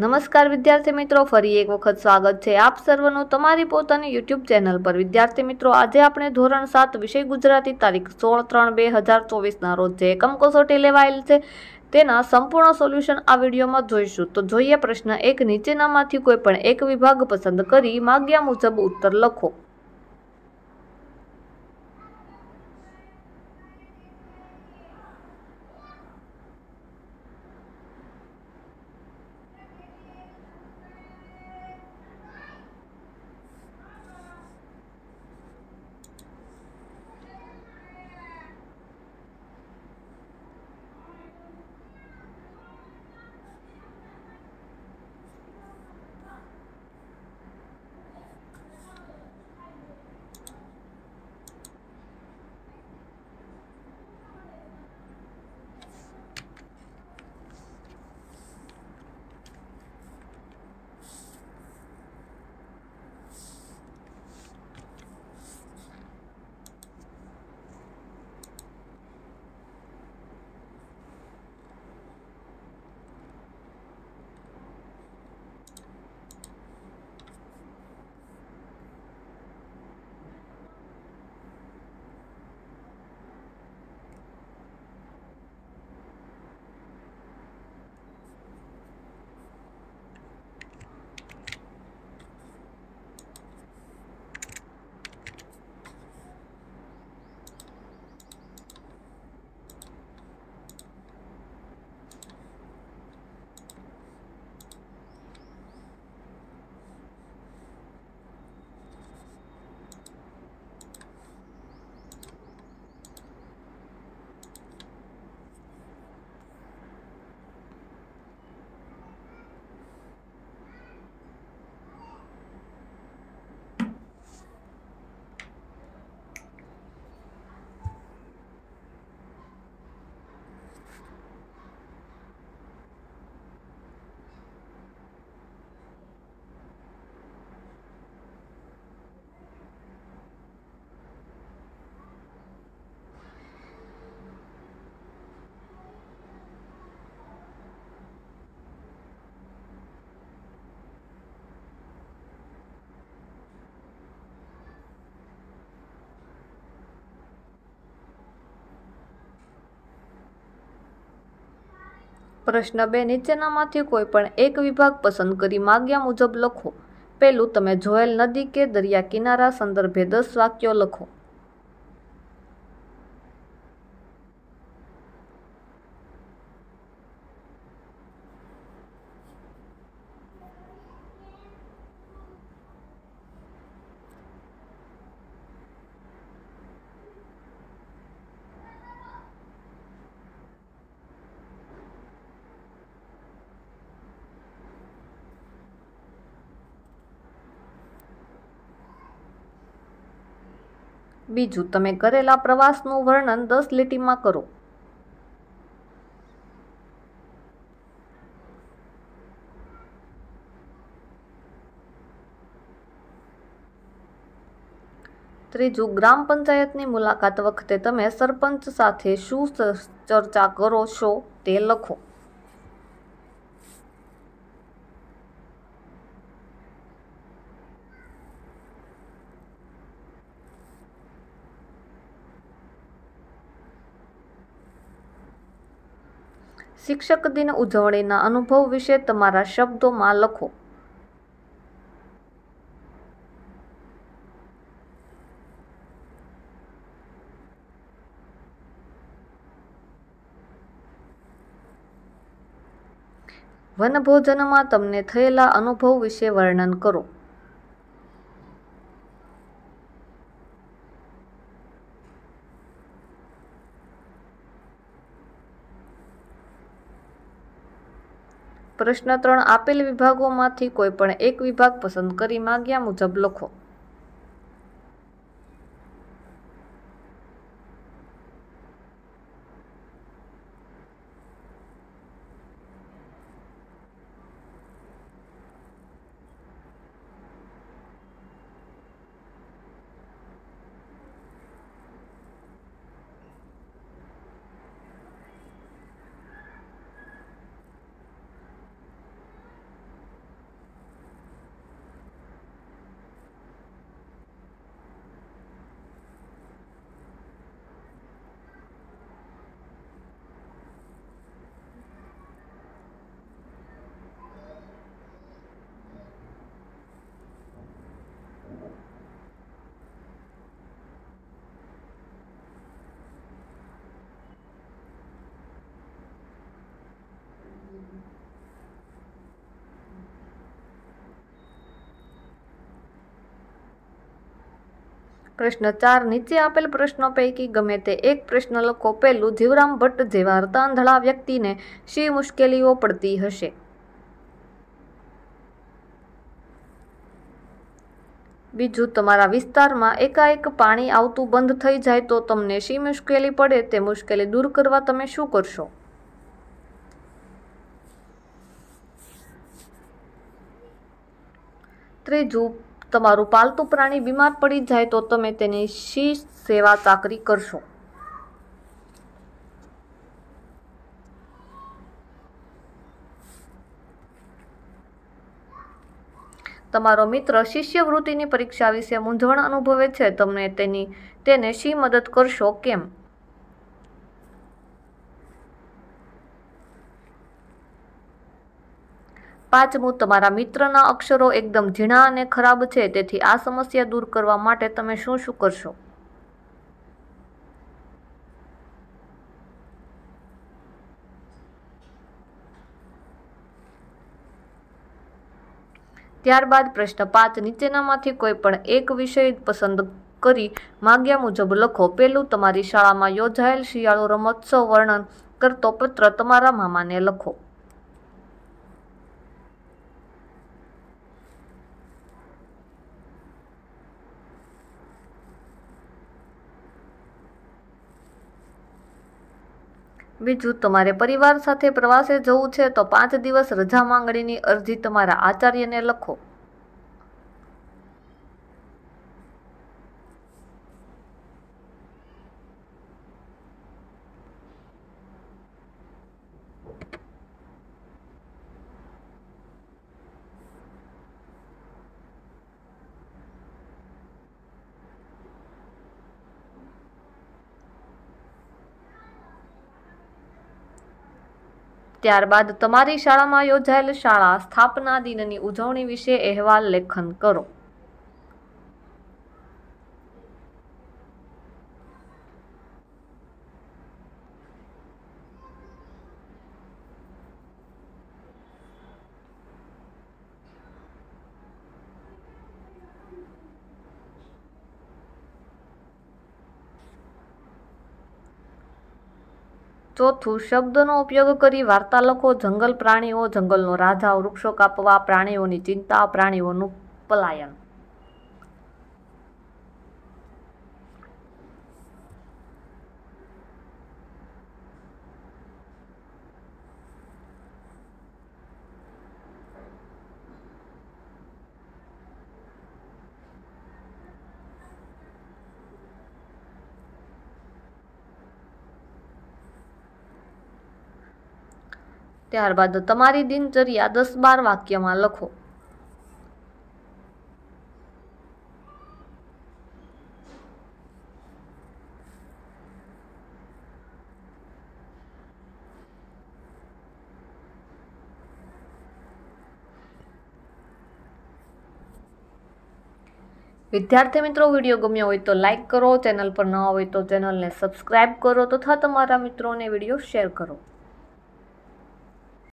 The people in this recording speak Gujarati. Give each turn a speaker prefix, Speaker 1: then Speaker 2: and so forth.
Speaker 1: નમસ્કાર વિદ્યાર્થી મિત્રો ફરી એક વખત સ્વાગત છે આપ સર્વનું તમારી પોતાની યુટ્યુબ ચેનલ પર વિદ્યાર્થી મિત્રો આજે આપણે ધોરણ સાત વિષય ગુજરાતી તારીખ સોળ ત્રણ બે હજાર ચોવીસના રોજ જે એકમ કસોટી લેવાયેલ છે તેના સંપૂર્ણ સોલ્યુશન આ વિડીયોમાં જોઈશું તો જોઈએ પ્રશ્ન એક નીચેનામાંથી કોઈ પણ એક વિભાગ પસંદ કરી માગ્યા મુજબ ઉત્તર લખો પ્રશ્ન બે નીચેનામાંથી કોઈ પણ એક વિભાગ પસંદ કરી માગ્યા મુજબ લખો પહેલું તમે જોયેલ નદી કે દરિયા કિનારા સંદર્ભે દસ વાક્યો લખો બીજું તમે કરેલા પ્રવાસનું વર્ણન દસ લીટીમાં કરો ત્રીજું ગ્રામ પંચાયતની મુલાકાત વખતે તમે સરપંચ સાથે શું ચર્ચા કરો છો તે લખો શિક્ષક દિન ઉજવણીના અનુભવ વિશે તમારા શબ્દોમાં લખો વનભોજનમાં તમને થયેલા અનુભવ વિશે વર્ણન કરો પ્રશ્ન ત્રણ આપેલ વિભાગોમાંથી કોઈપણ એક વિભાગ પસંદ કરી માગ્યા મુજબ લખો પ્રશ્ન ચાર નીચે આપેલ પ્રશ્નો પૈકી ગમે તે એક પ્રશ્ન લખો પહેલું જીવરામ ભટ્ટ જેવા રતાંધળા વ્યક્તિને શી મુશ્કેલીઓ પડતી હશે બીજું તમારા વિસ્તારમાં એકાએક પાણી આવતું બંધ થઈ જાય તો તમને શી મુશ્કેલી પડે તે મુશ્કેલી દૂર કરવા તમે શું કરશો ત્રીજું તમારું પાલતુ પ્રાણી બીમાર પડી જાય તો તમે તેની શી સેવા ચાકરી કરશો તમારો મિત્ર શિષ્યવૃત્તિની પરીક્ષા વિશે મૂંઝવણ અનુભવે છે તમને તેની તેને શી મદદ કરશો કેમ પાંચમું તમારા મિત્રના અક્ષરો એકદમ ઝીણા અને ખરાબ છે તેથી આ સમસ્યા દૂર કરવા માટે તમે શું શું કરશો ત્યારબાદ પ્રશ્ન પાંચ નીચેનામાંથી કોઈ પણ એક વિષય પસંદ કરી માગ્યા મુજબ લખો પહેલું તમારી શાળામાં યોજાયેલ શિયાળો રમોત્સવ વર્ણન કરતો પત્ર તમારા મામાને લખો બીજું તમારે પરિવાર સાથે પ્રવાસે જવું છે તો પાંચ દિવસ રજા માંગણીની અરજી તમારા આચાર્યને લખો ત્યારબાદ તમારી શાળામાં યોજાયેલ શાળા સ્થાપના દિનની ઉજવણી વિશે અહેવાલ લેખન કરો ચોથું શબ્દનો ઉપયોગ કરી વાર્તાલકો જંગલ પ્રાણીઓ જંગલનો રાજા વૃક્ષો કાપવા પ્રાણીઓની ચિંતા પ્રાણીઓનું પલાયન ત્યારબાદ તમારી દિનચર્યા દસ બાર વાક્યમાં લખો વિદ્યાર્થી મિત્રો વિડીયો ગમ્યો હોય તો લાઇક કરો ચેનલ પર ન હોય તો ચેનલને સબસ્ક્રાઈબ કરો તથા તમારા મિત્રોને વિડીયો શેર કરો